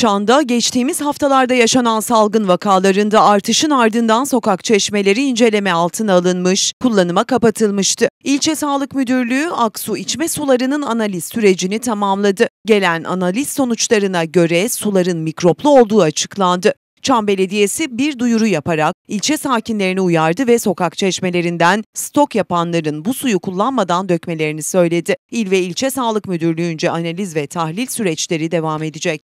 Çan'da geçtiğimiz haftalarda yaşanan salgın vakalarında artışın ardından sokak çeşmeleri inceleme altına alınmış, kullanıma kapatılmıştı. İlçe Sağlık Müdürlüğü Aksu içme sularının analiz sürecini tamamladı. Gelen analiz sonuçlarına göre suların mikroplu olduğu açıklandı. Çam Belediyesi bir duyuru yaparak ilçe sakinlerini uyardı ve sokak çeşmelerinden stok yapanların bu suyu kullanmadan dökmelerini söyledi. İl ve ilçe sağlık müdürlüğünce analiz ve tahlil süreçleri devam edecek.